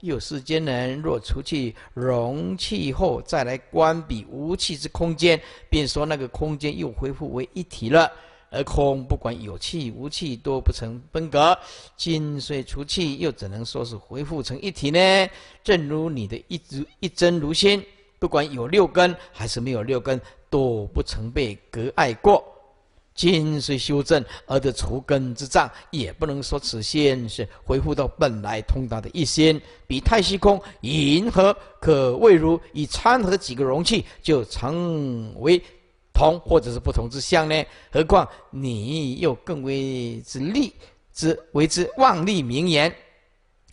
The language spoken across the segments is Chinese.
有世间人若除去容器后再来关闭无气之空间，便说那个空间又恢复为一体了。而空不管有气无气，都不成分隔。今虽除气，又只能说是恢复成一体呢？正如你的一一针如心，不管有六根还是没有六根，都不曾被隔碍过。今虽修正，而得除根之障，也不能说此心是恢复到本来通道的一心。比太虚空银河可谓如以掺合几个容器，就成为同或者是不同之相呢？何况你又更为之立之为之万利名言，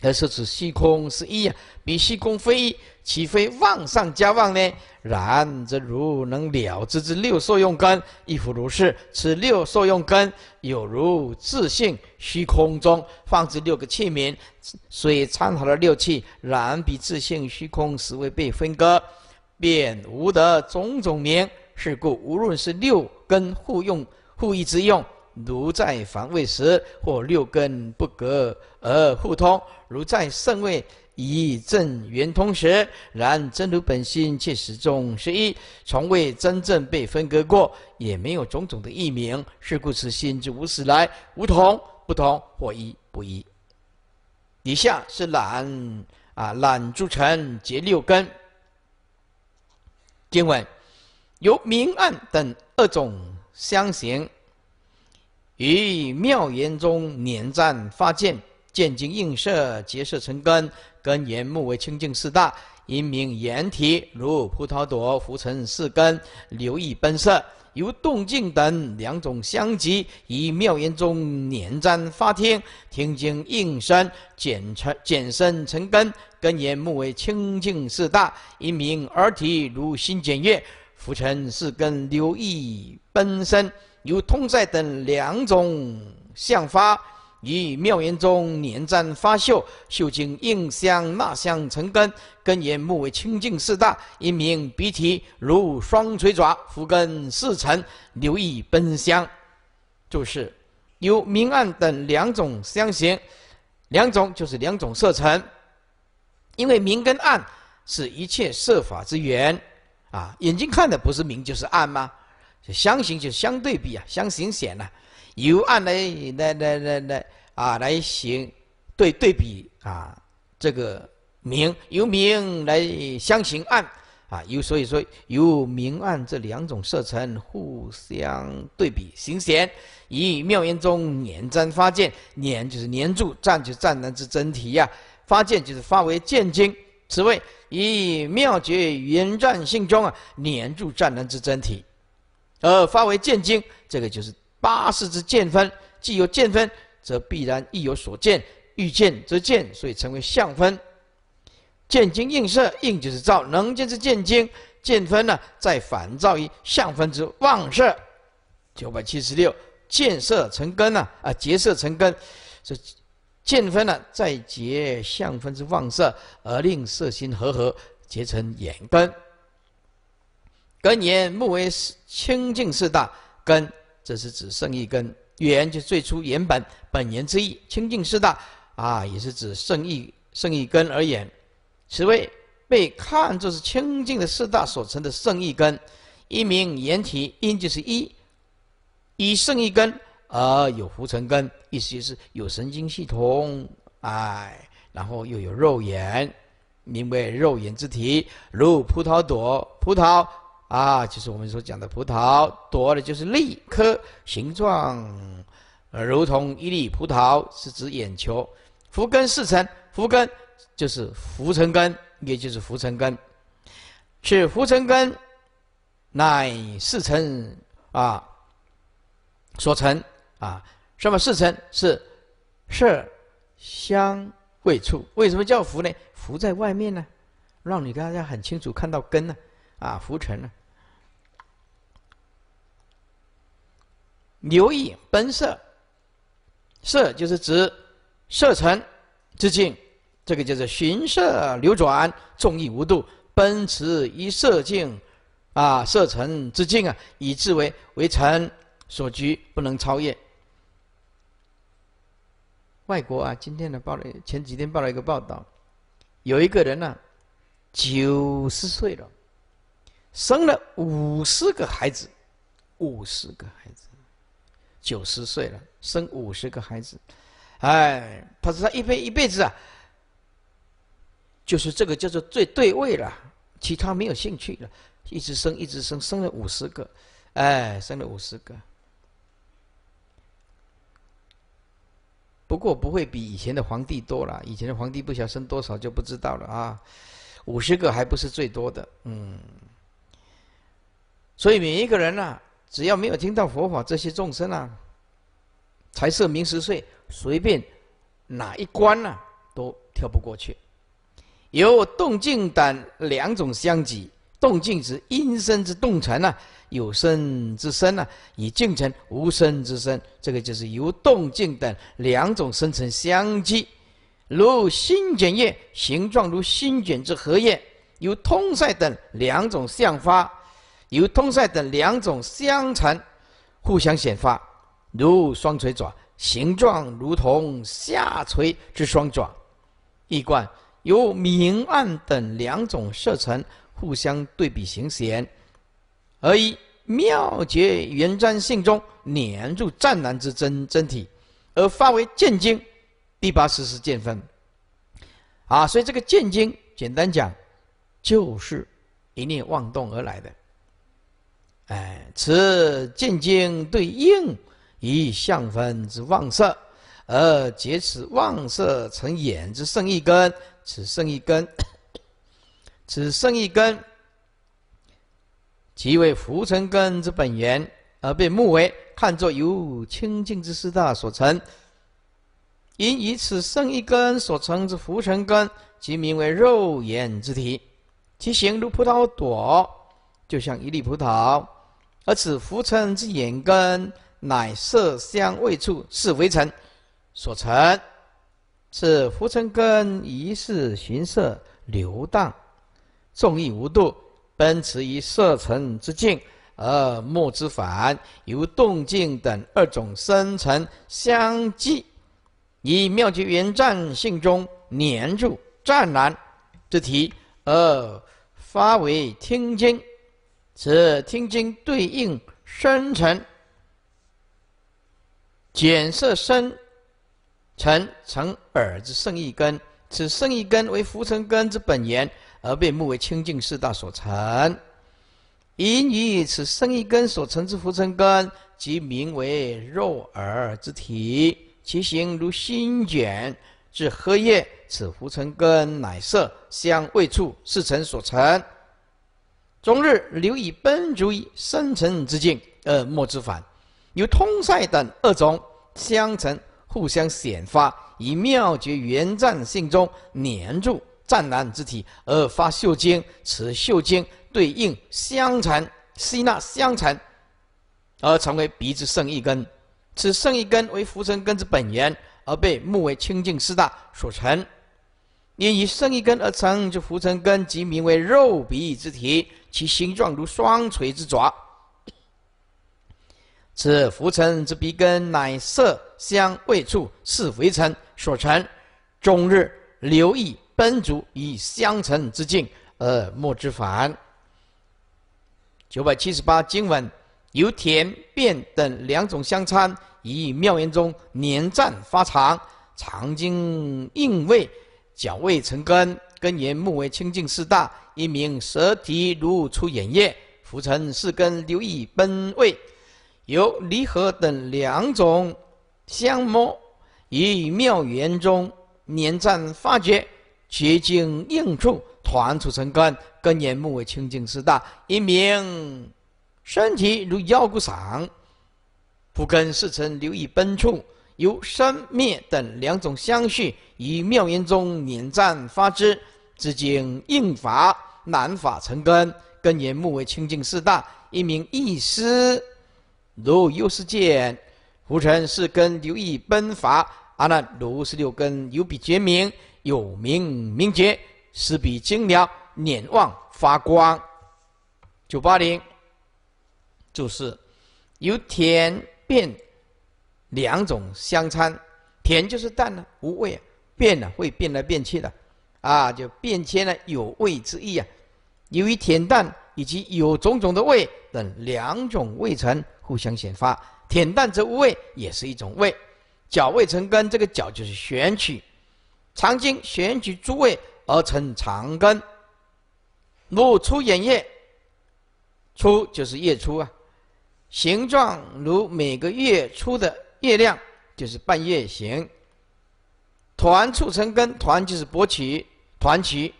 而说此虚空是一呀？比虚空非一。岂非妄上加妄呢？然则如能了知之六受用根亦复如是。此六受用根有如自性虚空中放置六个器皿，虽参合了六器，然比自性虚空实为被分割，便无得种种名。是故无论是六根互用互益之用，如在防卫时，或六根不隔而互通，如在圣位。以正圆通时，然真如本性，却始终是一，从未真正被分割过，也没有种种的异名。是故此心之无始来，无同不同，或一不一。以下是懒啊，懒诸尘结六根。今文由明暗等二种相行，于妙言中捻赞发见，见经映射结色成根。根言目为清净四大，一名言体，如葡萄朵；浮尘四根，留意奔色，由动静等两种相集，以妙言中拈沾发听，听经应声，简成简身成根。根言目为清净四大，一名耳体，如心简月；浮尘四根，留意奔身，由通塞等两种相发。以妙言中拈赞发秀，秀经应香纳香成根，根言木为清净四大，一名鼻涕如双垂爪，福根四尘留意奔香。注释：由明暗等两种香型，两种就是两种色尘，因为明跟暗是一切色法之源啊。眼睛看的不是明就是暗吗？香型就相对比啊，香型显呢。由暗来来来来来啊，来行对对比啊，这个明由明来相行暗啊，由所以说由明暗这两种色层互相对比行显，以妙言中拈真发见，拈就是拈住，占就站得之真体呀，发见就是发为见经，此谓以妙绝圆转性中啊，拈住站得之真体，而发为见经，这个就是。八识之见分，既有见分，则必然亦有所见；欲见则见，所以成为相分。见精映色，映就是照，能见之见精，见分呢再反照于相分之妄色。九百七十六，见色成根呢？啊，结色成根，是见分呢再结相分之妄色，而令色心合合结成眼根。根言目为清净四大根。这是指圣意根原，就最初原本本源之意。清净四大啊，也是指圣意圣意根而言。此谓被看作是清净的四大所成的圣意根。一名言体，因就是一，以圣意根而有浮尘根，意思就是有神经系统。哎，然后又有肉眼，名为肉眼之体，如葡萄朵，葡萄。啊，就是我们所讲的葡萄，多的就是粒颗，形状如同一粒葡萄，是指眼球。浮根四层，浮根就是浮尘根，也就是浮尘根。是浮尘根，乃四层啊所成啊。什么四层？是色香味触。为什么叫浮呢？浮在外面呢，让你大家很清楚看到根呢，啊，浮尘呢。流意奔射，射就是指射程之近，这个就是循射流转，众意无度，奔驰一射径，啊，射程之近啊，以至为为臣所居，不能超越。外国啊，今天的报前几天报了一个报道，有一个人呢，九十岁了，生了五十个孩子，五十个孩子。九十岁了，生五十个孩子，哎，他说他一辈一辈子啊，就是这个，叫做最对位了，其他没有兴趣了，一直生一直生，生了五十个，哎，生了五十个。不过不会比以前的皇帝多了，以前的皇帝不晓得生多少就不知道了啊，五十个还不是最多的，嗯，所以每一个人呢。只要没有听到佛法，这些众生啊，财色名食睡，随便哪一关呢，都跳不过去。由动静等两种相即，动静是阴生之动成啊，有生之生啊，以静成无生之生，这个就是由动静等两种生成相即。如心卷叶，形状如心卷之荷叶，由通塞等两种相发。由通塞等两种相乘，互相显发，如双垂爪，形状如同下垂之双爪；一冠由明暗等两种色层互相对比形显，而以妙绝圆瞻性中粘住湛蓝之真真体，而发为剑经。第八十是剑分。啊，所以这个剑经简单讲，就是一念妄动而来的。哎，此见经对应以相分之妄色，而结此妄色成眼之胜一根，此胜一根，此胜一根，即为浮尘根之本源，而被目为看作由清净之四大所成。因以此胜一根所成之浮尘根，即名为肉眼之体，其形如葡萄朵，就像一粒葡萄。而此浮尘之眼根，乃色香味触是为尘，所成。此浮尘根，于是寻色流荡，纵意无度，奔驰于色尘之境，而莫之反。由动静等二种生成相继，以妙觉圆湛性中黏住湛然之体，而发为听经。此听经对应生尘，减色生尘，成耳之胜一根。此胜一根为浮尘根之本源，而被目为清净四大所成。因于此生一根所成之浮尘根，即名为肉耳之体，其形如心卷至荷叶。此浮尘根乃色、香味触四尘所成。终日留以奔逐于深沉之境，而莫之返。有通塞等二种相成，互相显发，以妙绝圆湛性中粘住湛蓝之体，而发秀精。此秀精对应相成，吸纳相成，而成为鼻之圣一根。此圣一根为浮尘根之本源，而被目为清净四大所成。因以圣一根而成之浮尘根，即名为肉鼻之体。其形状如双锤之爪，此浮尘之鼻根，乃色香味触是浮尘所成。终日留意奔逐，以相尘之境而莫之反。九百七十八经文由甜变等两种相参，以妙言中年赞发长，长经应味，脚未成根。根源目为清净四大，一名舌体如出眼液，浮尘四根留意奔位，由离合等两种相摸，于妙缘中粘战发觉，结晶应处团出成根。根源目为清净四大，一名身体如腰骨嗓，不根四尘留意奔处。由生灭等两种相续，于妙缘中拈战发之。至今应法难法成根，根源目为清净四大，一名意师。如优世见，浮尘是根，留意奔法。阿难，如是六根有彼觉明，有明明觉，是彼精妙，念望发光。九八零注释，由甜变两种相参，甜就是淡呢，无味；变了会变来变去的。啊，就变迁了有味之意啊，由于恬淡以及有种种的味等两种味层互相显发，恬淡则无味也是一种味，角味成根，这个角就是选取，常经选取诸味而成长根，露出眼液，初就是月初啊，形状如每个月初的月亮，就是半月形。团促成根，团就是勃起。团结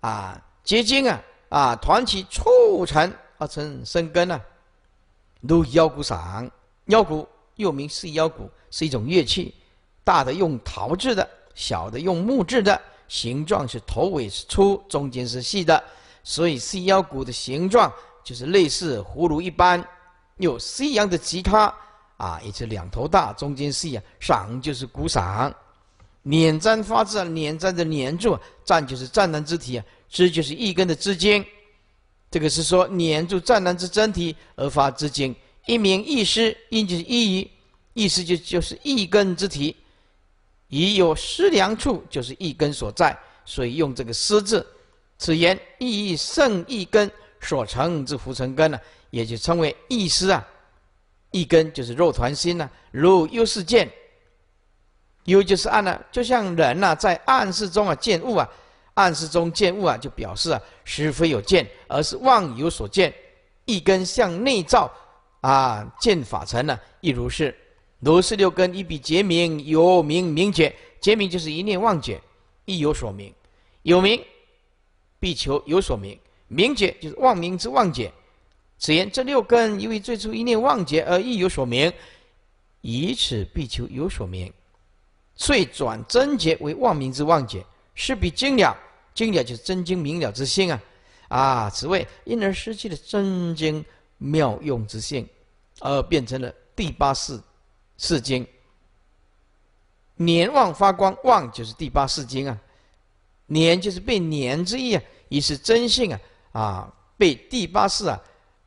啊，结晶啊，啊，团结促成而成生根呢。如腰鼓伞，腰鼓又名细腰鼓，是一种乐器，大的用陶制的，小的用木制的，形状是头尾是粗，中间是细的，所以细腰鼓的形状就是类似葫芦一般。有西洋的吉他啊，也是两头大，中间细啊，伞就是鼓伞。捻粘发字啊，捻粘的粘住，粘就是湛然之体啊，织就是一根的织茎。这个是说粘住湛然之真体而发织经，一名一师，因就是一于，意思就就是一根之体，以有失良处，就是一根所在，所以用这个失字。此言意义胜一根所成之浮尘根呢，也就称为意师啊。一根就是肉团心呢，如优似见。有就是暗呐，就像人呐，在暗示中啊见物啊，暗示中见物啊，就表示啊，实非有见，而是妄有所见。一根向内照啊，见法尘呢，亦如是。如是六根一比结明有明明觉，结明就是一念妄觉，亦有所明。有明必求有所明，明觉就是妄明之妄觉。此言这六根，因为最初一念妄觉而亦有所明，以此必求有所明。遂转真觉为妄名之妄解，是比今了，今了就是真经明了之心啊，啊，此谓因而失去了真经妙用之性，而变成了第八世世经。年旺发光，旺就是第八世经啊，年就是被年之意啊，也是真性啊，啊，被第八世啊，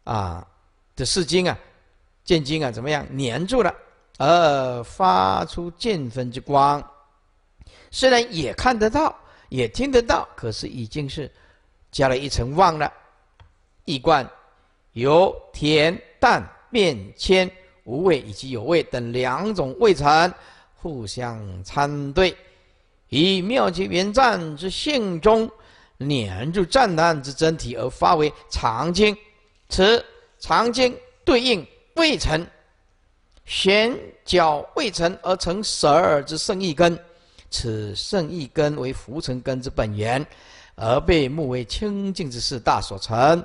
啊的世经啊，见经啊，怎么样，年住了。而发出见分之光，虽然也看得到，也听得到，可是已经是加了一层望了。一观由甜、淡、变、纤、无味以及有味等两种味尘互相参对，以妙极圆湛之性中，碾住湛然之真体而发为常经。此常经对应味成玄角未成而成十二之肾一根，此肾一根为浮尘根之本源，而被目为清净之事大所成。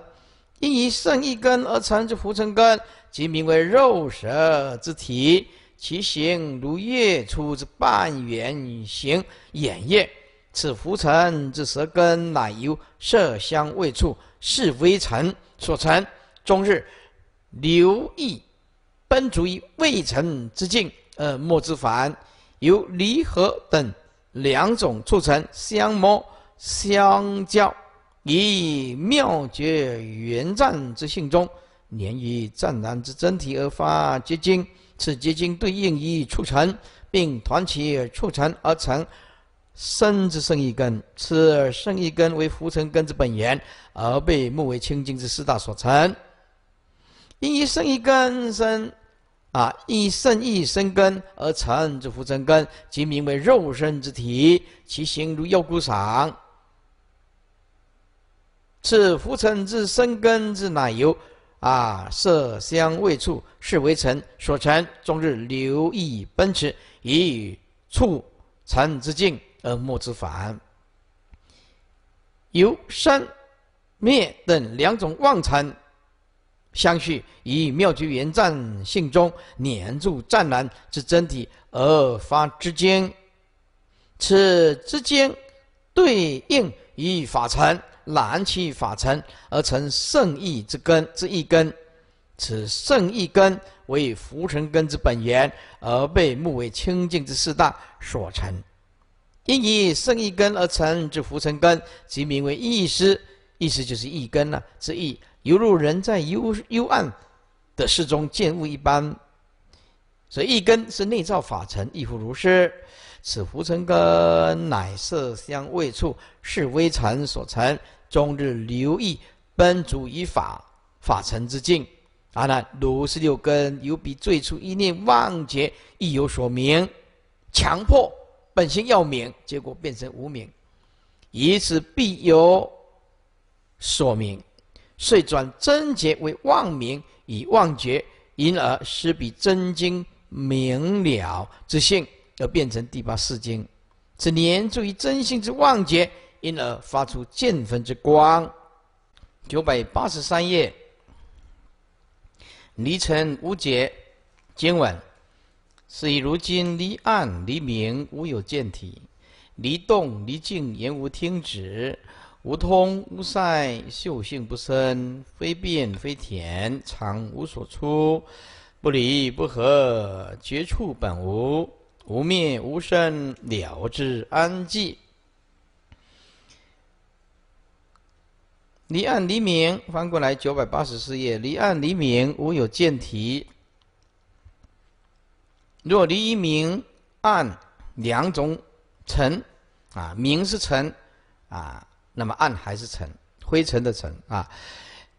因以肾一根而成之浮尘根，即名为肉舌之体，其形如月出之半圆形眼叶。此浮尘之舌根，乃由色香味触是微尘所成，终日留意。本逐于未成之境，而莫之凡，由离合等两种促成相摸相交，以妙绝圆湛之性中，年于湛然之真体而发结晶。此结晶对应于促成，并团起促成而成生之生一根。此生一根为浮尘根之本源，而被目为清净之四大所成。因以生一根生。啊，以生一生根而成之浮沉根，即名为肉身之体，其形如肉骨厂。此浮尘之生根之奶油，啊，色香味触是为尘所成，终日流溢奔驰，以触尘之境而莫之反。由生灭等两种妄尘。相续以妙觉圆湛性中粘住湛然之真体而发之间，此之间对应于法尘，燃起法尘而成圣意之根之一根，此圣意根为浮尘根之本源，而被目为清净之四大所成。因以圣意根而成之浮尘根，即名为意识，意识就是意根了，之意。犹如人在幽幽暗的室中见物一般，所以一根是内造法尘，亦复如是。此浮尘根乃色香味触，是微尘所成。终日留意，奔逐于法法尘之境。阿难，如是六根有比最初一念妄觉亦有所明，强迫本心要明，结果变成无明，以此必有所明。遂转真觉为妄明，以妄觉，因而失彼真经明了之性，而变成第八四经。此年著于真性之妄觉，因而发出见分之光。九百八十三页。离尘无解，经文，是以如今离暗离明无有见体，离动离静言无听止。无通无塞，秀性不生；非变非恬，常无所出；不离不合，绝处本无；无灭无生，了之安寂。离岸离明，翻过来九百八十四页。离岸离明，无有见题。若离一明暗两种尘，啊，明是尘，啊。那么暗还是尘，灰尘的尘啊，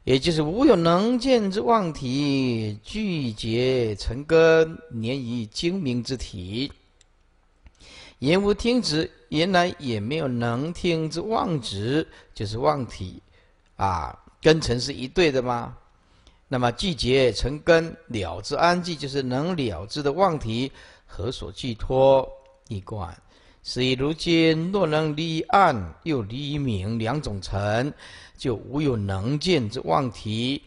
也就是无有能见之妄体，聚结尘根，粘于精明之体。言无听止，原来也没有能听之妄执，就是妄体，啊，跟尘是一对的吗？那么聚结尘根了之安寂，就是能了之的妄体，何所寄托一观。所以如今若能离暗又离明两种尘，就无有能见之妄题，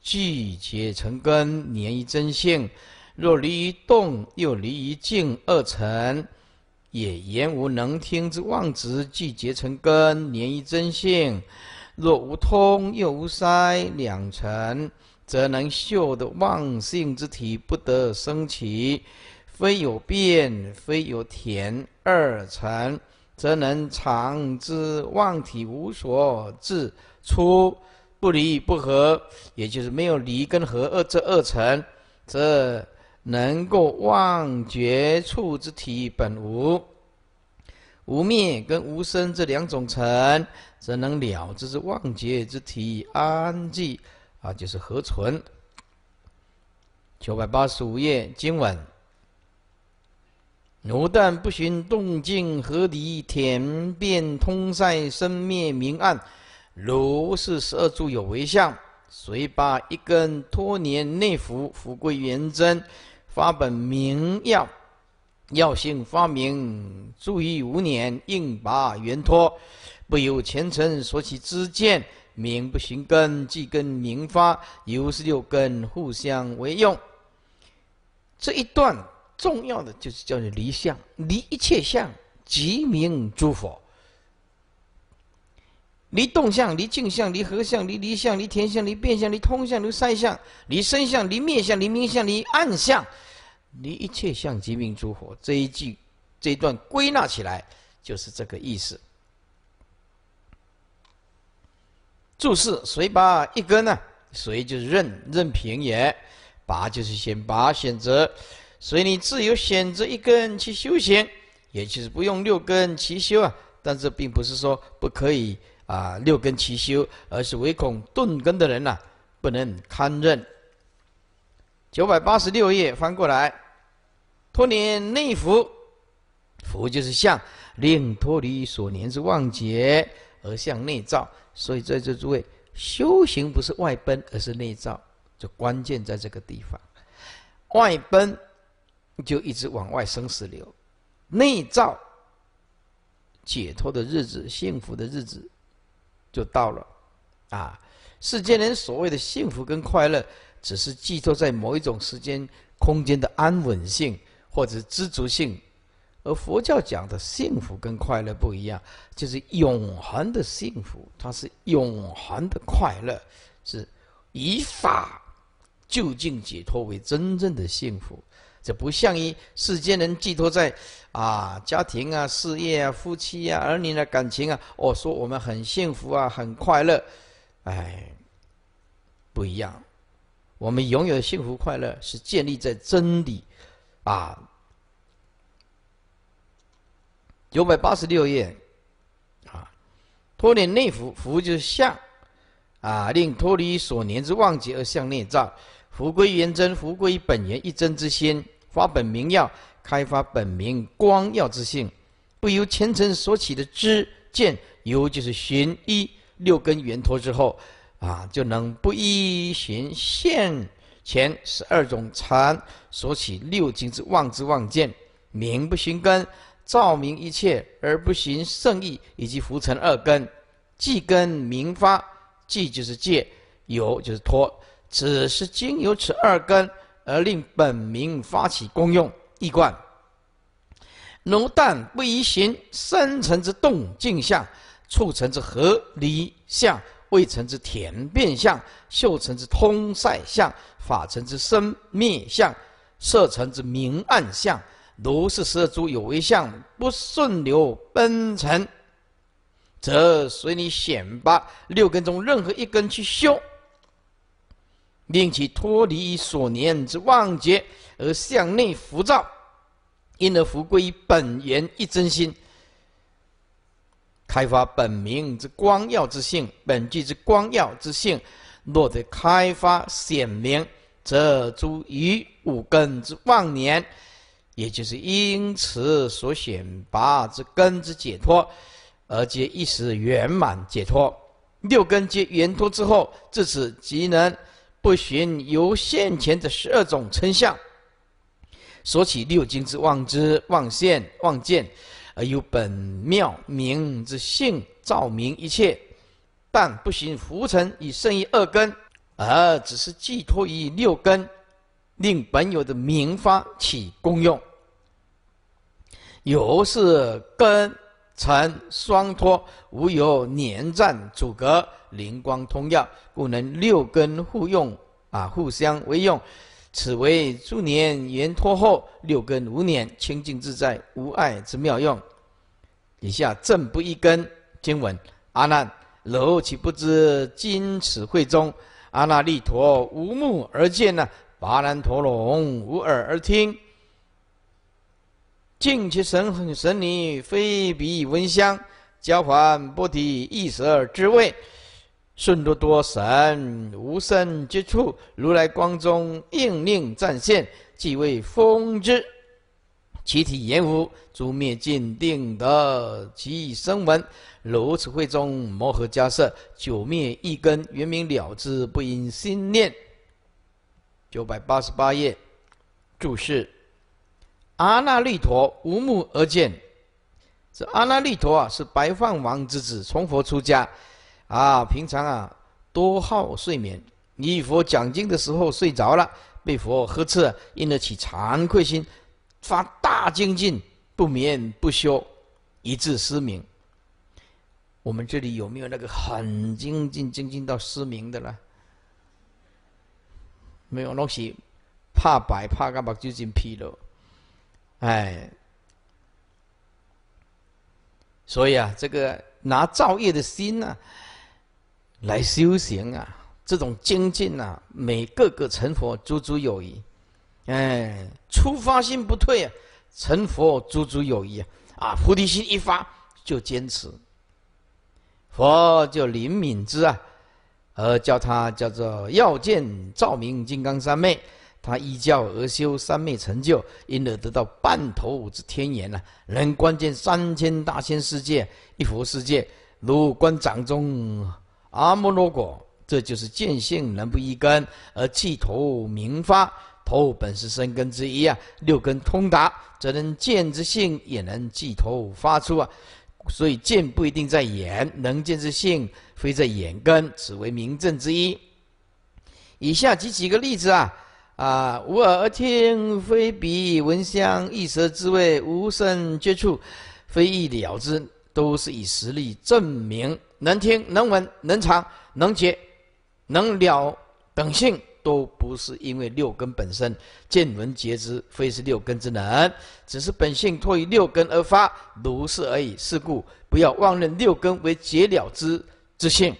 即结成根，年于真性；若离动又离静二尘，也言无能听之妄执，即结成根，年于真性；若无通又无塞两尘，则能嗅的妄性之体不得生起。非有变，非有田二成，则能常之妄体无所至出，不离不合，也就是没有离跟合二这二成，则能够忘觉处之体本无，无灭跟无生这两种成，则能了之是妄觉之体安寂，啊，就是何存。九百八十五页经文。奴但不寻动静，合敌田遍通塞，生灭明暗，如是十二柱有为相。随把一根托年内服，福归元真，发本明药，药性发明，注意无年，应拔原托，不由前尘所起之见，名不寻根，即根明发，由十六根互相为用。这一段。重要的就是叫你离相，离一切相即名诸佛。离动相，离静相，离合相，离离相，离田相，离变相，离通相，离塞相，离身相，离面相，离明相，离暗相，离一切相即名诸佛。这一句，这一段归纳起来就是这个意思。注释：谁拔一根呢？谁就任任凭也拔，就是先拔选择。所以你自由选择一根去修行，也就是不用六根齐修啊。但这并不是说不可以啊六根齐修，而是唯恐钝根的人呐不能堪任。九百八十六页翻过来，脱年内服，服就是相，令脱离所年之妄结而向内照。所以在这诸位修行不是外奔，而是内照，就关键在这个地方，外奔。就一直往外生死流，内造解脱的日子、幸福的日子就到了。啊，世间人所谓的幸福跟快乐，只是寄托在某一种时间、空间的安稳性或者知足性，而佛教讲的幸福跟快乐不一样，就是永恒的幸福，它是永恒的快乐，是以法就近解脱为真正的幸福。这不像于世间人寄托在，啊，家庭啊、事业啊、夫妻啊、儿女的感情啊。我说我们很幸福啊，很快乐，哎，不一样。我们永远的幸福快乐是建立在真理，啊，九百八十六页，啊，脱离内福，福就是相啊，令脱离所念之妄执而向内照，福归原真，福归本源一真之心。发本明耀，开发本明光耀之性，不由前尘所起的知见，由就是寻一六根圆托之后，啊，就能不依寻现前十二种禅所起六经之妄之妄见，明不寻根，照明一切而不寻圣意以及浮尘二根，即根明发，即就是借有就是托，只是经由此二根。而令本名发起功用，一观。奴但不宜行生成之动静相，促成之合离相，未成之田变相，秀成之通塞相，法成之生灭相，色成之明暗相，如是色诸有为相不顺流奔成，则随你选吧。六根中任何一根去修。令其脱离所念之妄觉，而向内浮躁，因而复归本源一真心。开发本明之光耀之性，本具之光耀之性，若得开发显明，则诸于五根之妄念，也就是因此所选拔之根之解脱，而皆一时圆满解脱。六根皆圆脱之后，至此即能。不寻由现前的十二种称相，所起六经之妄之妄现、妄见，而由本妙明之性照明一切；但不寻浮尘以胜于二根，而只是寄托于六根，令本有的明法起功用。由是根尘双托，无有粘粘阻隔。灵光通耀，故能六根互用，啊，互相为用，此为诸年圆脱后六根无念清净自在无碍之妙用。以下正不一根经文：阿难，汝岂不知今此会中阿那利陀无目而见呢？拔兰陀龙无耳而听，净其神神女非彼闻香交还波提一舌而知味。顺多多神无身接触，如来光中应令暂现，即为风之，其体言无诸灭尽定得其声闻，如此会中摩诃加摄九灭一根，原名了之不因心念。九百八十八页，注释：阿那律陀无目而见，这阿那律陀啊，是白饭王之子，从佛出家。啊，平常啊，多好睡眠。你与佛讲经的时候睡着了，被佛呵斥，因得起惭愧心，发大精进，不眠不休，以致失明。我们这里有没有那个很精进、精进到失明的呢？没有，东西，怕白怕干嘛，就进疲了，哎，所以啊，这个拿造业的心呢？来修行啊！这种精进啊，每个个成佛，足足有余。哎，初发心不退啊，成佛足足有余啊！啊，菩提心一发就坚持，佛就灵敏之啊，而叫他叫做要见照明金刚三昧，他依教而修，三昧成就，因而得到半头之天眼啊，能观见三千大千世界、一佛世界，如观掌中。阿摩罗果，这就是见性能不一根而气头明发，头本是生根之一啊。六根通达，则能见之性也能气头发出啊。所以见不一定在眼，能见之性非在眼根，此为明证之一。以下举几个例子啊啊，无耳而听，非鼻闻香，异舌之味，无声接触，非意了之，都是以实例证明。能听、能闻、能尝、能觉、能了等性，都不是因为六根本身见闻觉知，非是六根之能，只是本性脱于六根而发，如是而已。是故，不要妄认六根为解了之之性。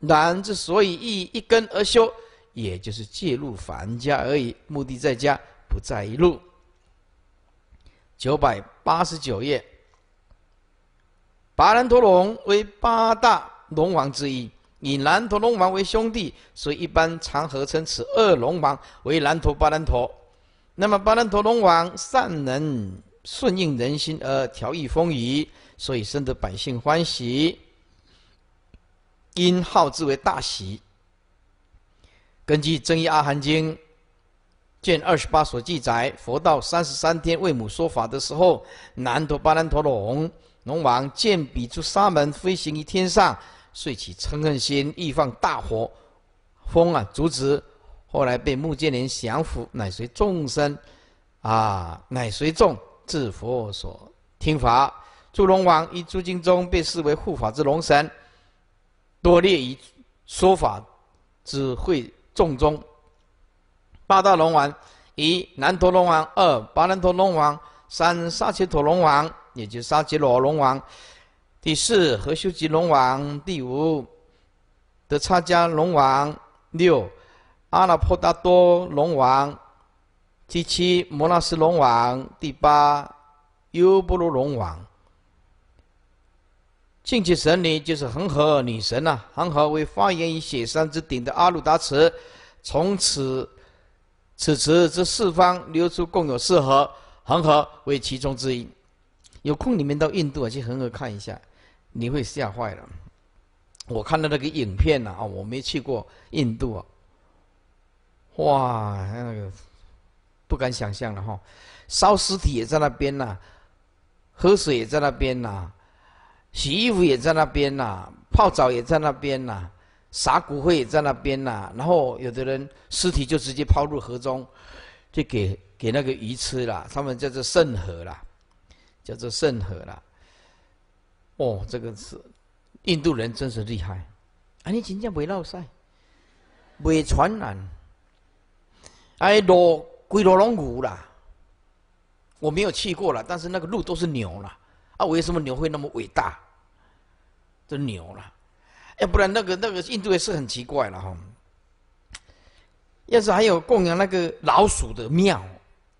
然之所以意一根而修，也就是借入凡家而已，目的在家，不在一路。九百八十九页。巴兰陀龙为八大龙王之一，以南陀龙王为兄弟，所以一般常合称此二龙王为南陀巴兰陀。那么巴兰陀龙王善能顺应人心而调御风雨，所以深得百姓欢喜，因号之为大喜。根据《正一阿含经》卷二十八所记载，佛道三十三天为母说法的时候，南陀巴兰陀龙。龙王见比出沙门飞行于天上，遂起嗔恨心，欲放大火，风啊阻止。后来被目犍连降服，乃随众生，啊，乃随众至佛所听法。诸龙王以诸经中被视为护法之龙神，多列于说法之会众中。八大龙王：一南陀龙王，二巴南陀龙王，三沙切陀龙王。也就是沙吉罗龙王，第四何修吉龙王，第五德差加龙王，六阿那波达多龙王，第七摩纳斯龙王，第八优波罗龙王。近界神灵就是恒河女神呐。恒河为发源于雪山之顶的阿鲁达池，从此此池之四方流出，共有四河，恒河为其中之一。有空你们到印度啊去恒河看一下，你会吓坏了。我看到那个影片了啊，我没去过印度啊，哇，那个不敢想象了哈。烧尸体也在那边呐，喝水也在那边呐，洗衣服也在那边呐，泡澡也在那边呐，撒骨灰也在那边呐。然后有的人尸体就直接抛入河中，就给给那个鱼吃了，他们叫做圣河了。叫做圣河啦，哦，这个是印度人，真是厉害。啊，你真正未闹死，未传染。哎，路归路，龙虎啦。我没有去过了，但是那个路都是牛啦。啊，为什么牛会那么伟大？真牛啦，要不然那个那个印度也是很奇怪了哈。要是还有供养那个老鼠的庙，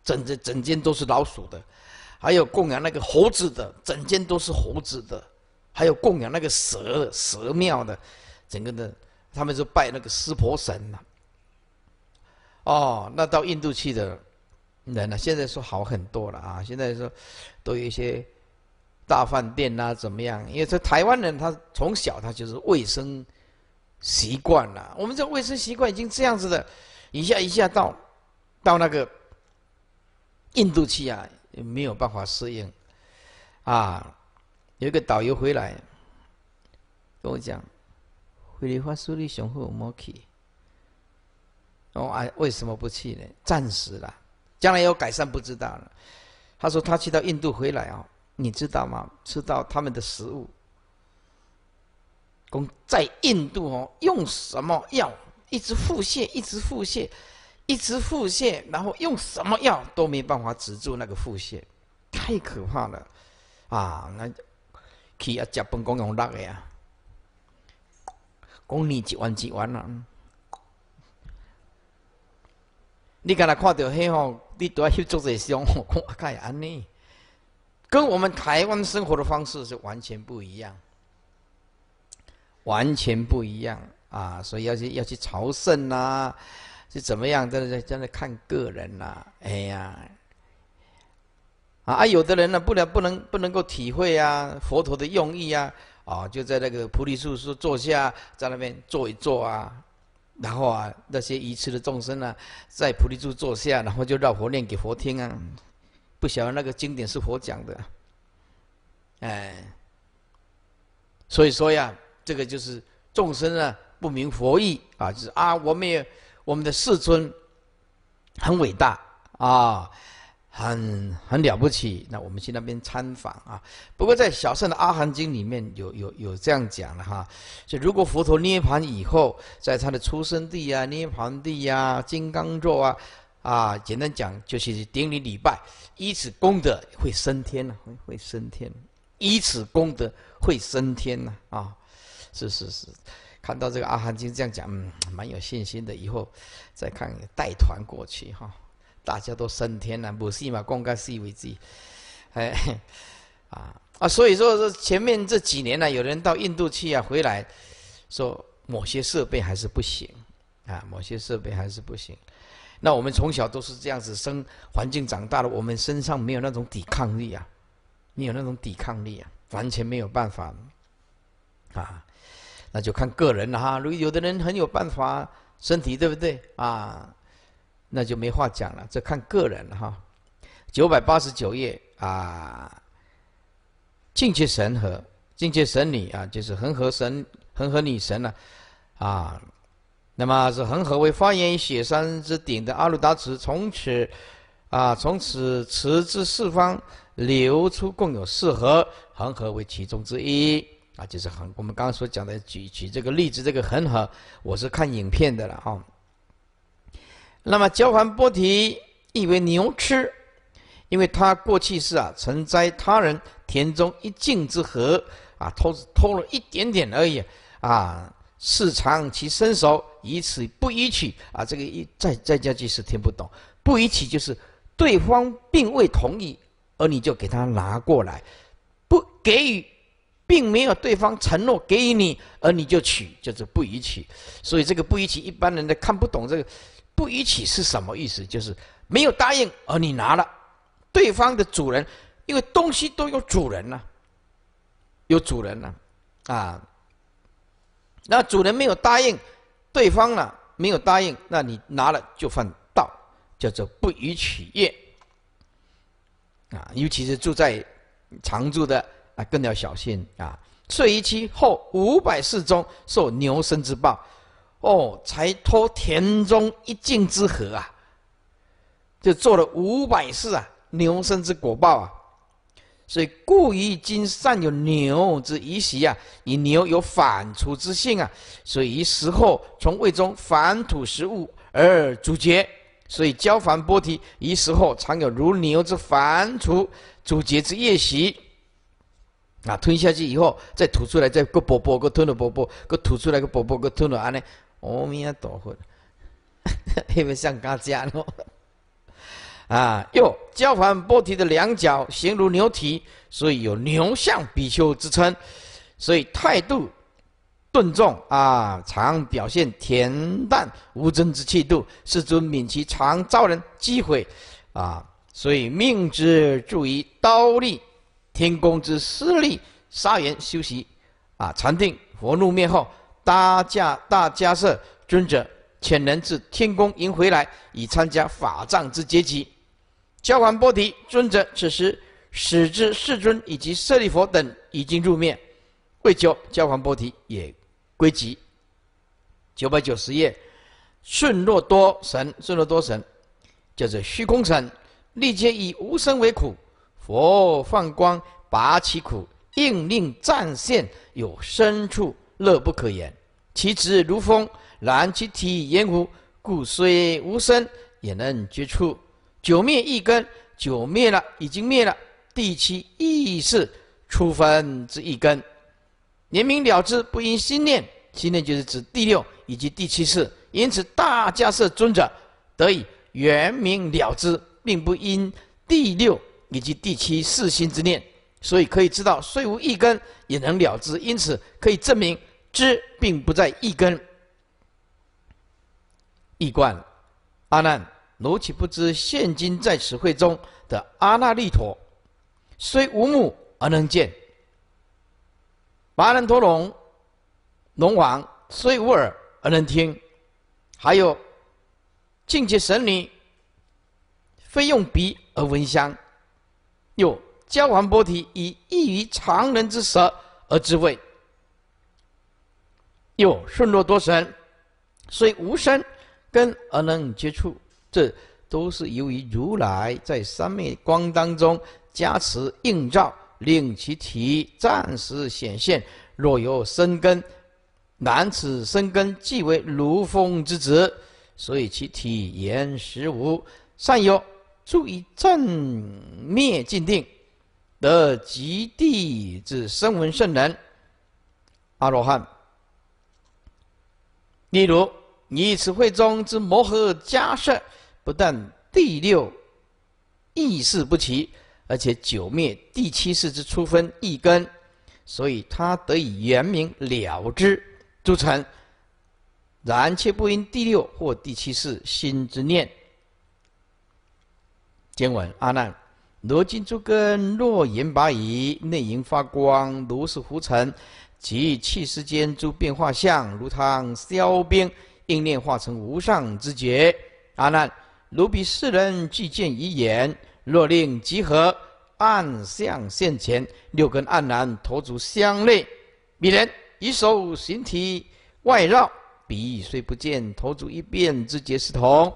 整整整间都是老鼠的。还有供养那个猴子的，整间都是猴子的；还有供养那个蛇蛇庙的，整个的，他们是拜那个湿婆神呐。哦，那到印度去的人呢，现在说好很多了啊。现在说，都有一些大饭店呐，怎么样？因为这台湾人他从小他就是卫生习惯了，我们这卫生习惯已经这样子的，一下一下到到那个印度去啊。没有办法适应，啊，有一个导游回来跟我讲，菲律宾水利雄厚，莫去。我哎，为什么不去呢？暂时啦，将来有改善不知道了。他说他去到印度回来啊，你知道吗？吃到他们的食物，公在印度哦，用什么药？一直腹泻，一直腹泻。一直腹泻，然后用什么药都没办法止住那个腹泻，太可怕了，啊！那去啊，食崩讲用辣个呀，公你一万一万啊。你刚才看到嘿吼，你都要去做这些生活，我看安尼，跟我们台湾生活的方式是完全不一样，完全不一样啊！所以要去要去朝圣呐。是怎么样？在在在那看个人啦，哎呀，啊啊！有的人呢，不了不能不能够体会啊，佛陀的用意啊，啊，就在那个菩提树树坐下，在那边坐一坐啊，然后啊，那些愚痴的众生呢，在菩提树坐下，然后就绕佛念给佛听啊，不晓得那个经典是佛讲的，哎，所以说呀，这个就是众生啊不明佛意啊，就是啊，我们也。我们的世尊很伟大啊，很很了不起。那我们去那边参访啊。不过在小胜的《阿含经》里面有有有这样讲了哈，就如果佛陀涅盘以后，在他的出生地啊、涅盘地呀、金刚座啊，啊，简单讲就是顶礼礼拜，以此功德会升天啊，会会升天，以此功德会升天呢啊，是是是。看到这个阿汉经》这样讲，嗯，蛮有信心的。以后再看带团过去哈，大家都升天了，不是嘛？公开是自己，哎，啊啊，所以说前面这几年呢，有人到印度去啊，回来说某些设备还是不行啊，某些设备还是不行。那我们从小都是这样子生环境长大的，我们身上没有那种抵抗力啊，没有那种抵抗力啊，完全没有办法啊。那就看个人了哈，如果有的人很有办法，身体对不对啊？那就没话讲了，这看个人了、哈。九百八十九页啊，境界神河，境界神女啊，就是恒河神、恒河女神了啊。那么是恒河为发源于雪山之顶的阿鲁达池，从此啊，从此池之四方流出，共有四河，恒河为其中之一。啊，就是很我们刚刚所讲的举举这个例子，这个很好。我是看影片的了啊。那么交换波提意为牛吃，因为他过去是啊，曾摘他人田中一径之禾啊，偷偷了一点点而已啊。试尝其身手，以此不以取啊。这个一再再加句是听不懂，不以取就是对方并未同意，而你就给他拿过来，不给予。并没有对方承诺给予你，而你就取，叫做不逾取。所以这个不逾取，一般人都看不懂这个不逾取是什么意思，就是没有答应而你拿了，对方的主人，因为东西都有主人呐，有主人了、啊，那主人没有答应对方了，没有答应，那你拿了就犯盗，叫做不逾取业。啊，尤其是住在常住的。啊，更要小心啊！睡一息后，五百世中受牛身之报，哦，才脱田中一境之河啊，就做了五百世啊，牛身之果报啊。所以，故于今善有牛之遗习啊，以牛有反刍之性啊，所以于时候从胃中反吐食物而阻绝，所以，交凡波提于时候常有如牛之反刍、阻绝之夜习。啊，吞下去以后，再吐出来，再个啵啵，个吞了啵啵，个吐出来个啵啵，个吞了，安尼，阿弥陀佛，因 为像刚这样咯。啊，哟，交反波提的两脚形如牛蹄，所以有牛象比丘之称，所以态度顿重啊，常表现恬淡无争之气度，是尊敏其常遭人忌讳，啊，所以命之助于刀利。天宫之势力，沙岩修习，啊，禅定佛怒灭后，大驾大迦舍尊者遣人至天宫迎回来，以参加法葬之结集。教完波提尊者此时，使至世尊以及舍利佛等已经入灭，未久教完波提也归集。九百九十页，顺若多神，顺若多神，叫做虚空神，历劫以无生为苦。佛放光拔其苦，应令战现有深处乐不可言。其直如风，然其体言无，故虽无声也能觉出。九灭一根，九灭了，已经灭了。第七亦是出分之一根，年明了之，不因心念。心念就是指第六以及第七次，因此大迦是尊者得以圆明了之，并不因第六。以及第七四心之念，所以可以知道虽无一根也能了之，因此可以证明知并不在一根。一观，阿难，汝岂不知现今在此会中的阿那利陀，虽无目而能见；巴能陀龙，龙王虽无耳而能听；还有境界神女，非用鼻而闻香。有交黄波体以异于常人之舌而知味，又顺若多神，虽无生根而能接触，这都是由于如来在三昧光当中加持映照，令其体暂时显现。若有生根，难此生根，即为如风之子，所以其体言实无善有。住以正灭尽定，得极地之声闻圣人。阿罗汉。例如，你此会中之摩诃迦涉，不但第六意识不齐，而且九灭第七世之初分一根，所以他得以圆明了之，诸臣。然却不因第六或第七世心之念。坚闻阿难，罗今诸根若言拔矣，内营发光，如是浮尘，及气识间诸变化相，如汤消冰，应念化成无上之觉。阿难，如彼世人俱见一眼，若令集合，暗相现前，六根暗然，陀足相类，彼人以手形体外绕，彼虽不见陀足，一变之觉是同。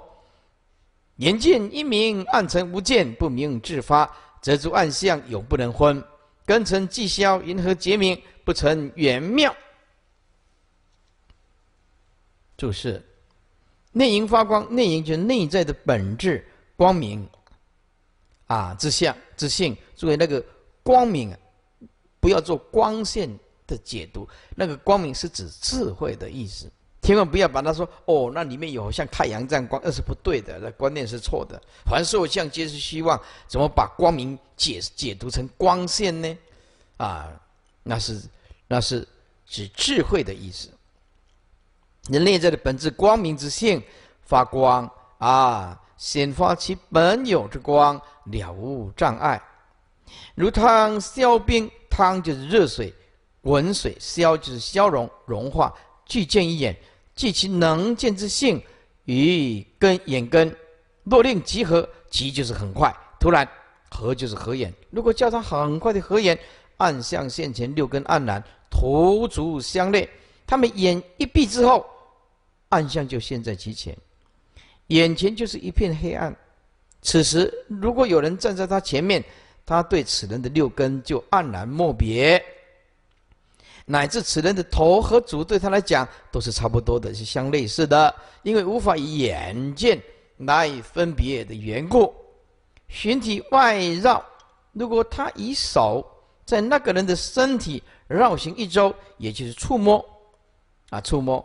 眼见一明，暗沉无见；不明自发，则诸暗相永不能昏。根尘寂消，银何结明？不成圆妙。注释：内因发光，内因就是内在的本质光明啊自相自性。作为那个光明，不要做光线的解读。那个光明是指智慧的意思。千万不要把他说哦，那里面有像太阳这样光，那是不对的，那观念是错的。凡受像皆是希望，怎么把光明解解读成光线呢？啊，那是那是指智慧的意思。人类在的本质光明之性，发光啊，显发其本有之光，了无障碍。如汤消冰，汤就是热水，滚水，消就是消融融化。聚见一眼。即其能见之性，与根眼根，若令集合，集就是很快，突然合就是合眼。如果叫他很快的合眼，暗向现前，六根暗然，头足相裂。他们眼一闭之后，暗象就现在其前，眼前就是一片黑暗。此时如果有人站在他前面，他对此人的六根就黯然莫别。乃至此人的头和足对他来讲都是差不多的，是相类似的，因为无法以眼见难以分别的缘故。寻体外绕，如果他以手在那个人的身体绕行一周，也就是触摸，啊，触摸。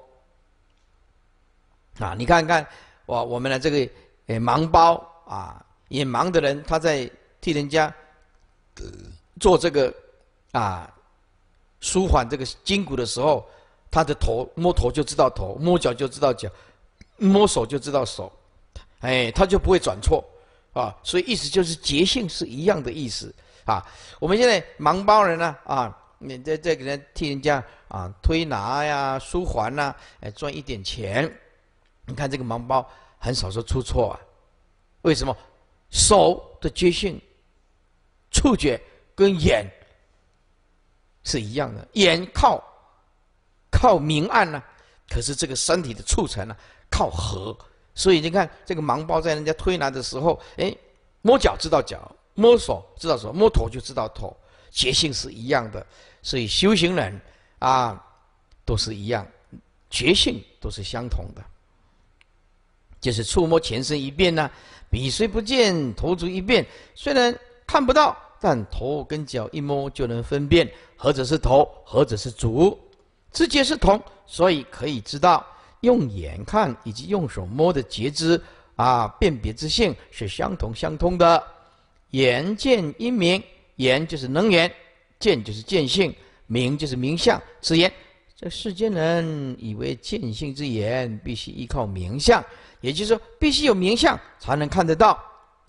啊，你看看我我们的这个呃盲包啊，眼盲的人他在替人家做这个啊。舒缓这个筋骨的时候，他的头摸头就知道头，摸脚就知道脚，摸手就知道手，哎，他就不会转错啊。所以意思就是节性是一样的意思啊。我们现在盲包人呢啊，你在这给人替人家啊推拿呀、舒缓呐，哎赚一点钱，你看这个盲包很少说出错啊。为什么手的觉性、触觉跟眼？是一样的，眼靠靠明暗呢，可是这个身体的触成呢，靠合。所以你看，这个盲包在人家推拿的时候，哎，摸脚知道脚，摸手知道手，摸头就知道头，觉性是一样的。所以修行人啊，都是一样，觉性都是相同的。就是触摸全身一遍呢，鼻虽不见，头足一遍，虽然看不到。但头跟脚一摸就能分辨，何者是头，何者是足，知觉是同，所以可以知道用眼看以及用手摸的觉知，啊，辨别之性是相同相通的。眼见因明，眼就是能眼，见就是见性，明就是明相。此言，这世间人以为见性之言必须依靠明相，也就是说必须有明相才能看得到。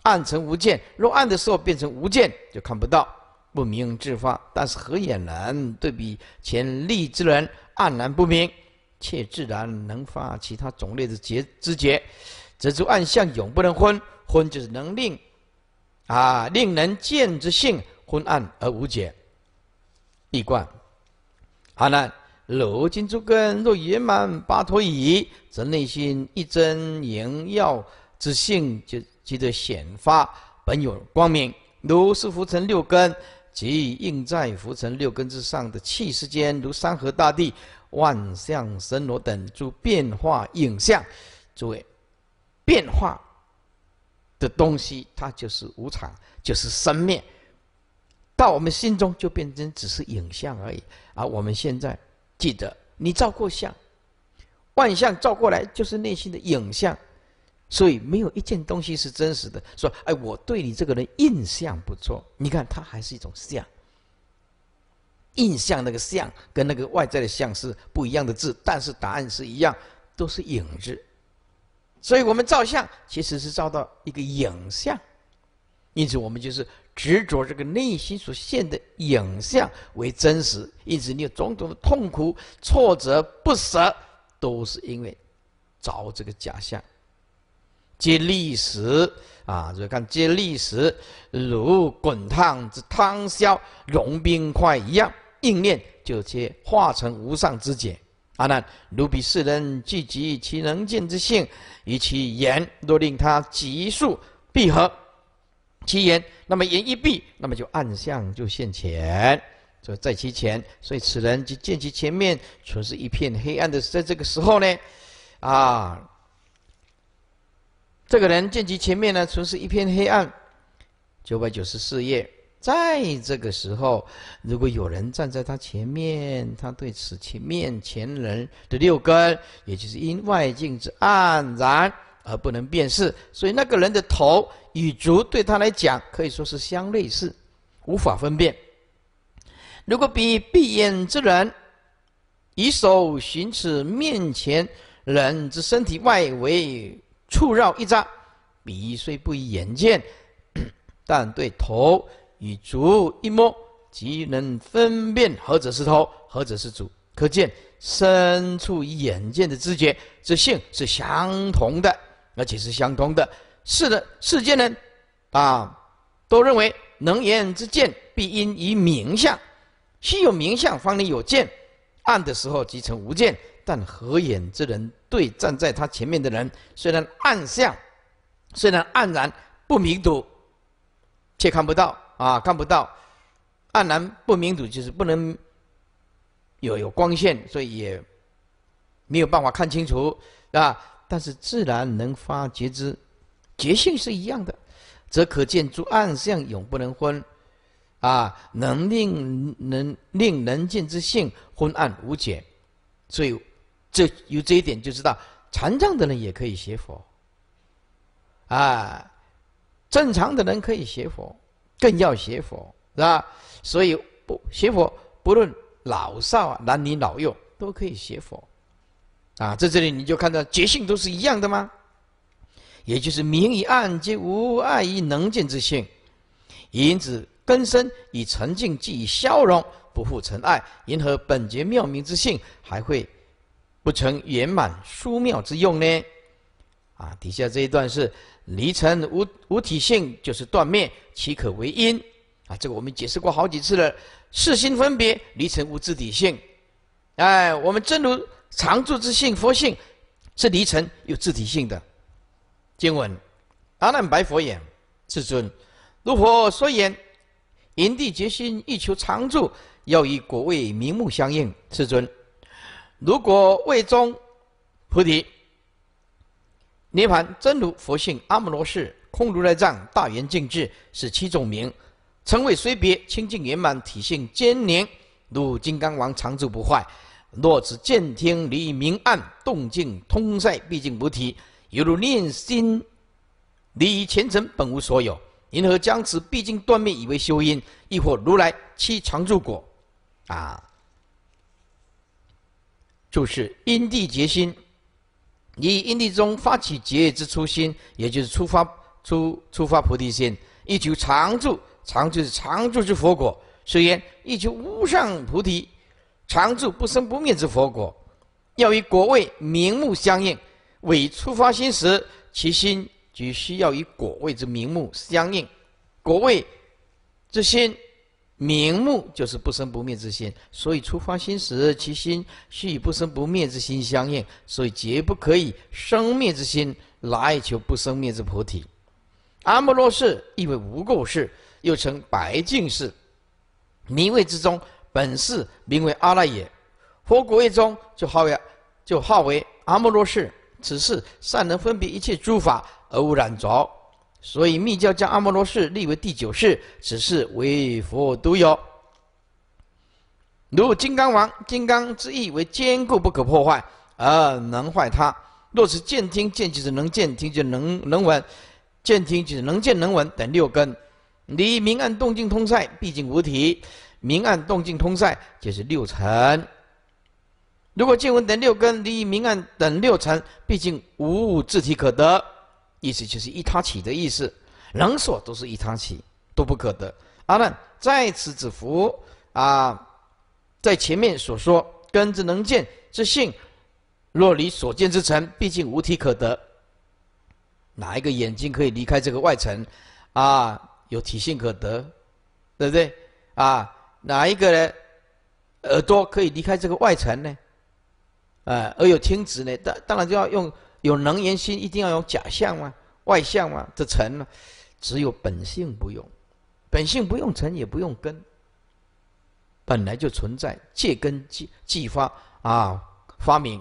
暗成无见，若暗的时候变成无见，就看不到不明自发。但是何眼人对比前立之人暗然不明，且自然能发其他种类的觉知觉，则诸暗相永不能昏。昏就是能令啊，令人见之性昏暗而无解，一贯，好呢，如今诸根若圆满八陀已，则内心一真营药之性就。即得显发本有光明，如是浮沉六根，即映在浮沉六根之上的气世间，如山河大地、万象神罗等诸变化影像。诸位，变化的东西，它就是无常，就是生灭。到我们心中就变成只是影像而已。而我们现在记得，你照过相，万象照过来就是内心的影像。所以没有一件东西是真实的。说：“哎，我对你这个人印象不错。”你看，他还是一种像，印象那个像跟那个外在的像是不一样的字，但是答案是一样，都是影子。所以我们照相其实是照到一个影像，因此我们就是执着这个内心所现的影像为真实。因此，你有种种痛苦、挫折、不舍，都是因为着这个假象。接历史啊，所以看接历史，如滚烫之汤消融冰块一样，应念就接化成无上之解。啊，那如彼世人聚集其能见之性，与其言若令他急速闭合其言，那么言一闭，那么就暗相就现前，所以在其前，所以此人就见其前面全是一片黑暗的。在这个时候呢，啊。这个人见其前面呢，除是一片黑暗。九百九十四页，在这个时候，如果有人站在他前面，他对此前面前人的六根，也就是因外境之暗然而不能辨识，所以那个人的头与足对他来讲可以说是相类似，无法分辨。如果比闭眼之人，以手寻此面前人之身体外围。触绕一扎，鼻虽不以眼见，但对头与足一摸，即能分辨何者是头，何者是足。可见身处于眼见的知觉之性是相同的，而且是相通的。是的，世间人，啊，都认为能言之见必因于名相，须有名相方能有见，暗的时候即成无见。但合眼之人对站在他前面的人，虽然暗相，虽然黯然不明睹，却看不到啊，看不到。黯然不明睹就是不能有有光线，所以也没有办法看清楚啊。但是自然能发觉之，觉性是一样的，则可见诸暗相永不能昏，啊，能令能令人见之性昏暗无解，所以。这有这一点就知道，残障的人也可以学佛。啊，正常的人可以学佛，更要学佛，是吧？所以不学佛，不论老少、男女老幼都可以学佛，啊，在这里你就看到觉性都是一样的吗？也就是明以暗接，无碍于能见之性，因此根深以沉静即以消融，不复尘埃，迎合本觉妙明之性，还会。不成圆满殊妙之用呢？啊，底下这一段是离尘无无体性，就是断灭，岂可为因？啊，这个我们解释过好几次了。四心分别，离尘无自体性。哎，我们正如常住之性佛性，是离尘有自体性的。经文：阿难白佛言：“世尊，如佛所言，因地决心欲求常住，要与果位明目相应。”世尊。如果未终，菩提涅盘真如佛性阿摩罗识空如来藏大圆净智是七种名，称为虽别清净圆满体性坚凝，如金刚王常住不坏。若此见听离明暗动静通塞毕竟菩提，犹如念心离前尘本无所有。银河将此毕竟断灭以为修因？亦或如来七常住果？啊！就是因地结心，以因地中发起结业之初心，也就是出发出出发菩提心，以求常住，常住是常住之佛果，所以，以求无上菩提，常住不生不灭之佛果，要与果位明目相应。为出发心时，其心即需要与果位之明目相应，果位之心。明目就是不生不灭之心，所以出发心时，其心须以不生不灭之心相应，所以绝不可以生灭之心来求不生灭之菩提。阿摩罗氏意为无垢氏，又称白净氏。名位之中，本士名为阿赖耶，佛国位中就号为就号为阿摩罗氏。此士善能分别一切诸法而无染着。所以密教将阿摩罗氏立为第九世，此世为佛独有。如金刚王，金刚之意为坚固不可破坏，而能坏它。若是见听见即是能见听即能能闻，见听即能见能闻等六根，离明暗动静通塞，毕竟无体。明暗动静通塞就是六尘。如果见闻等六根离明暗等六尘，毕竟无物自体可得。意思就是一汤起的意思，能所都是一汤起，都不可得。阿难在此指服啊，在前面所说根之能见之性，若离所见之尘，毕竟无体可得。哪一个眼睛可以离开这个外尘？啊，有体性可得，对不对？啊，哪一个呢？耳朵可以离开这个外尘呢？呃，而有听值呢？当当然就要用。有能言心，一定要有假象吗？外相吗？这成吗？只有本性不用，本性不用成，也不用根。本来就存在，借根即即发啊发明，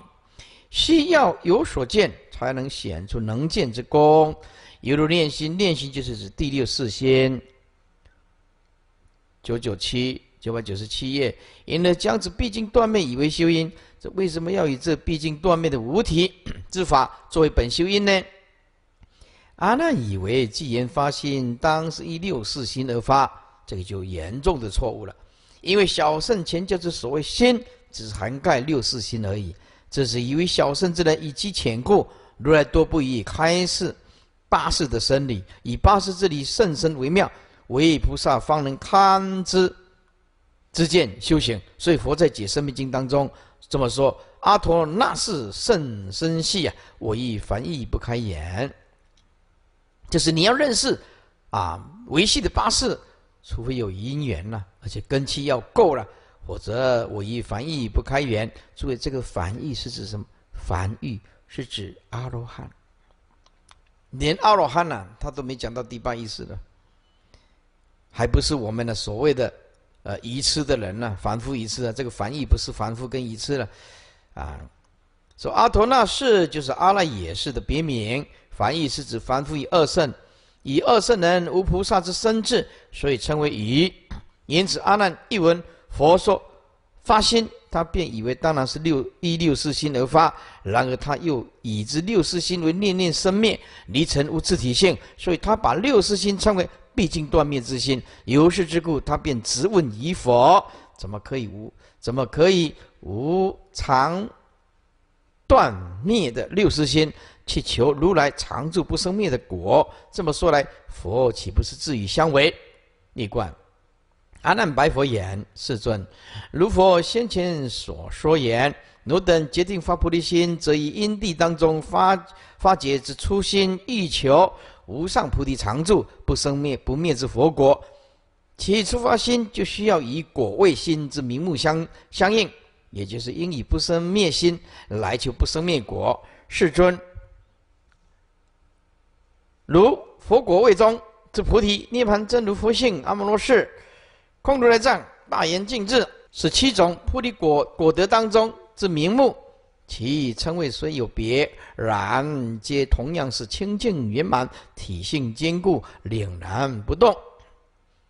需要有所见，才能显出能见之功。犹如练心，练心就是指第六四心。九九七九百九十七页，因为将子毕竟断灭，以为修因。为什么要以这毕竟断灭的无体 之法作为本修因呢？阿难以为，既然发心，当是依六四心而发，这个就严重的错误了。因为小圣前就是所谓心，只涵盖六四心而已。这是以为小圣之人以其浅故，如来多不以开示八世的生理，以八世之理甚深为妙，唯菩萨方能堪之之见修行。所以佛在解生命经当中。这么说，阿陀那是甚深系啊？我亦凡亦不开眼。就是你要认识，啊，维系的八事，除非有因缘了，而且根气要够了，否则我亦凡亦不开圆。注意，这个凡亦是指什么？凡亦是指阿罗汉。连阿罗汉呢，他都没讲到第八意识的，还不是我们的所谓的。呃，愚痴的人呢，凡夫愚痴啊，这个凡愚不是凡夫跟愚痴了，啊，说阿陀那士就是阿赖耶士的别名，凡愚是指凡夫以二圣，以二圣人无菩萨之身智，所以称为愚。因此阿难译文，佛说发心，他便以为当然是六依六四心而发，然而他又以之六四心为念念生灭，离尘无自体性，所以他把六四心称为。毕竟断灭之心，有是之故，他便直问疑佛：怎么可以无？怎么可以无常断灭的六识心去求如来常住不生灭的果？这么说来，佛岂不是自与相违？逆观阿难白佛言：“世尊，如佛先前所说言，汝等决定发菩提心，则以因地当中发发解之初心欲求。”无上菩提常住不生灭不灭之佛国，其出发心就需要以果为心之名目相相应，也就是应以不生灭心来求不生灭果。世尊，如佛果位中之菩提涅盘真如佛性阿摩罗氏，空如来藏大言净智，十七种菩提果果德当中之名目。其称谓虽有别，然皆同样是清净圆满、体性坚固、凛然不动。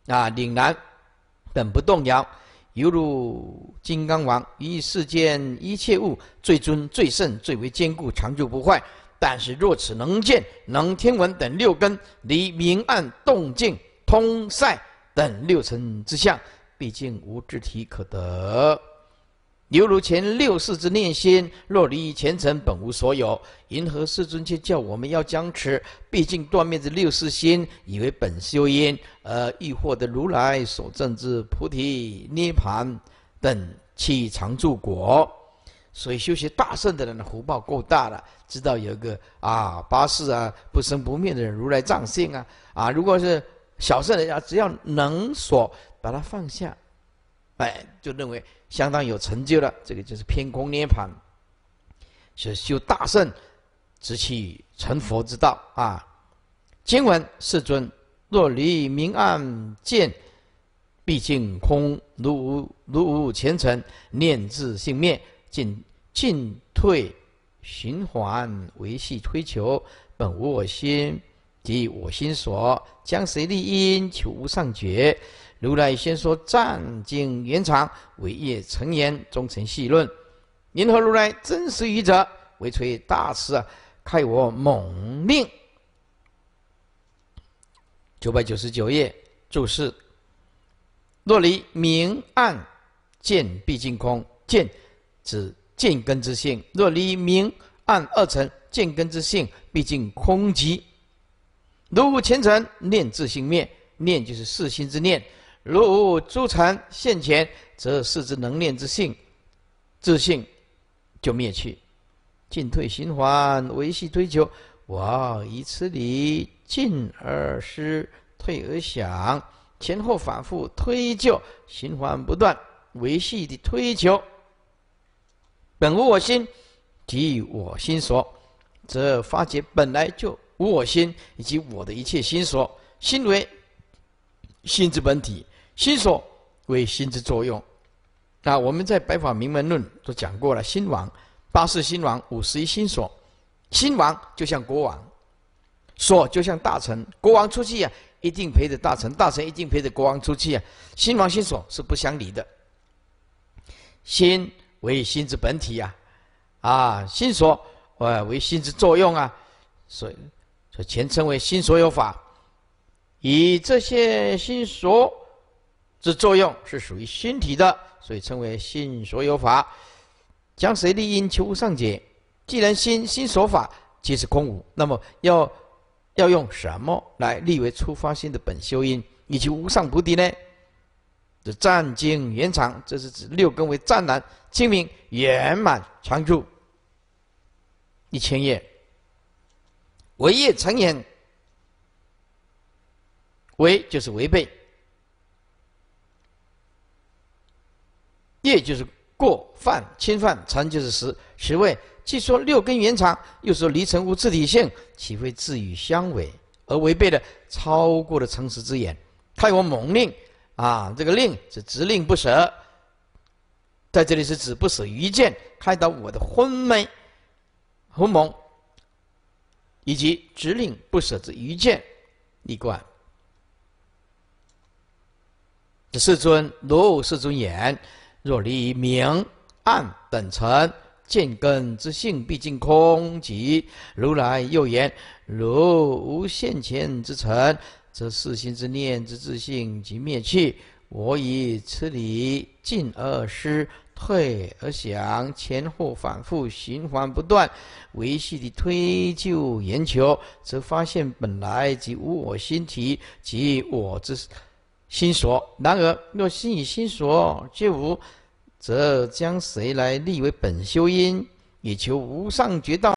啊，凛然等不动摇，犹如金刚王，于世间一切物最尊、最圣、最为坚固、长久不坏。但是若此能见、能听闻等六根，离明暗、动静、通塞等六尘之相，毕竟无智体可得。犹如前六世之念心，若离前尘，本无所有。银河世尊却叫我们要僵持，毕竟断灭之六世心，以为本修因，而欲获得如来所证之菩提涅盘等七常住果。所以，修习大圣的人的福报够大了，知道有个啊八世啊不生不灭的人如来藏性啊啊，如果是小圣人家，只要能所把它放下。哎，就认为相当有成就了。这个就是偏空涅槃，是修大圣，直气成佛之道啊。今闻世尊，若离明暗见，毕竟空，如无如无前尘念自性灭，进进退循环维系推求，本无我心即我心所，将谁立因求无上觉？如来先说战经延长，尾业成言终成细论。云何如来真实语者？为垂大啊，开我猛令。九百九十九页注释：若离明暗，见毕竟空。见指见根之性。若离明暗二层，见根之性毕竟空寂。如无前尘念自性面，念就是四心之念。如无诸禅现前，则是之能念之性，自性就灭去。进退循环，维系追求。我以此理进而思，退而想，前后反复推就，循环不断，维系的推求。本无我心，即我心所，则发觉本来就无我心，以及我的一切心所，心为心之本体。心所为心之作用，那我们在《白法明门论》都讲过了。心王、八四心王、五十一心所，心王就像国王，所就像大臣。国王出去呀，一定陪着大臣；大臣一定陪着国王出去呀。心王心所是不相离的。心为心之本体呀，啊，心所呃为心之作用啊，所以就全称为心所有法，以这些心所。之作用是属于心体的，所以称为心所有法。将谁立因求上解？既然心心所法即是空无，那么要要用什么来立为出发心的本修因，以及无上菩提呢？这湛经圆满，这是指六根为湛然清明圆满常住。一千页，为业成言，为就是违背。戒就是过犯、侵犯；禅就是实十位。既说六根圆常，又说离尘无自体性，岂会自与相违而违背的、超过了诚实之言？太我猛令啊！这个令是指令不舍，在这里是指不舍愚见，开导我的昏昧、昏蒙，以及直令不舍之愚见，立观。世尊罗汉，世尊言。若离明暗等尘见根之性，毕竟空。即如来又言：如无现前之尘，则四心之念之自性即灭去。我以此理进而失，退而想，前后反复循环不断，维系的推究研究，则发现本来即无我心体即我之。心所。然而，若心与心所皆无，则将谁来立为本修因，以求无上绝道？